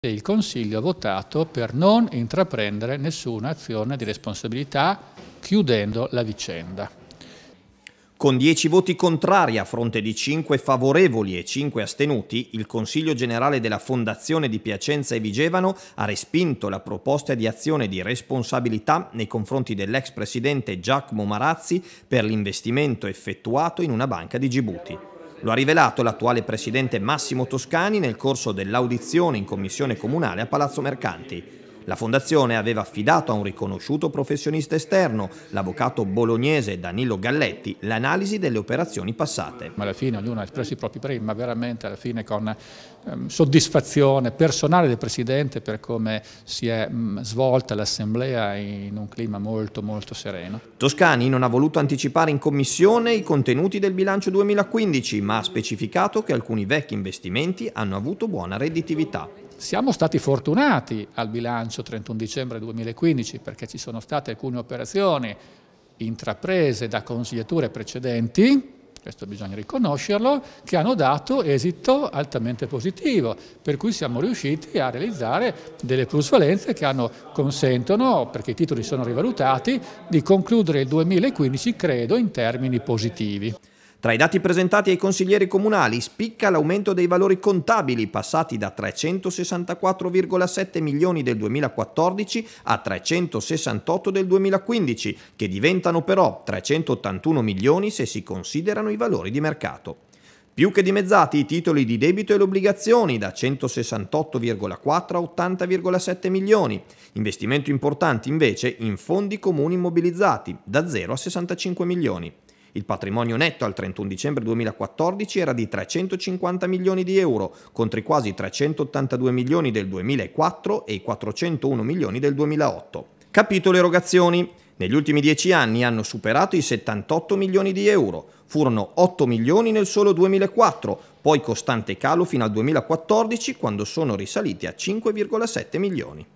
e il Consiglio ha votato per non intraprendere nessuna azione di responsabilità chiudendo la vicenda. Con 10 voti contrari a fronte di 5 favorevoli e 5 astenuti, il Consiglio generale della Fondazione di Piacenza e Vigevano ha respinto la proposta di azione di responsabilità nei confronti dell'ex presidente Giacomo Marazzi per l'investimento effettuato in una banca di Gibuti. Lo ha rivelato l'attuale presidente Massimo Toscani nel corso dell'audizione in commissione comunale a Palazzo Mercanti. La fondazione aveva affidato a un riconosciuto professionista esterno, l'avvocato bolognese Danilo Galletti, l'analisi delle operazioni passate. Ma alla fine ognuno ha espresso i propri premi, ma veramente alla fine con ehm, soddisfazione personale del Presidente per come si è mm, svolta l'Assemblea in un clima molto molto sereno. Toscani non ha voluto anticipare in Commissione i contenuti del bilancio 2015, ma ha specificato che alcuni vecchi investimenti hanno avuto buona redditività. Siamo stati fortunati al bilancio 31 dicembre 2015 perché ci sono state alcune operazioni intraprese da consigliature precedenti, questo bisogna riconoscerlo, che hanno dato esito altamente positivo, per cui siamo riusciti a realizzare delle plusvalenze che hanno, consentono, perché i titoli sono rivalutati, di concludere il 2015, credo, in termini positivi. Tra i dati presentati ai consiglieri comunali spicca l'aumento dei valori contabili passati da 364,7 milioni del 2014 a 368 del 2015, che diventano però 381 milioni se si considerano i valori di mercato. Più che dimezzati i titoli di debito e le obbligazioni da 168,4 a 80,7 milioni. Investimento importante invece in fondi comuni immobilizzati da 0 a 65 milioni. Il patrimonio netto al 31 dicembre 2014 era di 350 milioni di euro, contro i quasi 382 milioni del 2004 e i 401 milioni del 2008. Capitolo erogazioni. Negli ultimi dieci anni hanno superato i 78 milioni di euro, furono 8 milioni nel solo 2004, poi costante calo fino al 2014 quando sono risaliti a 5,7 milioni.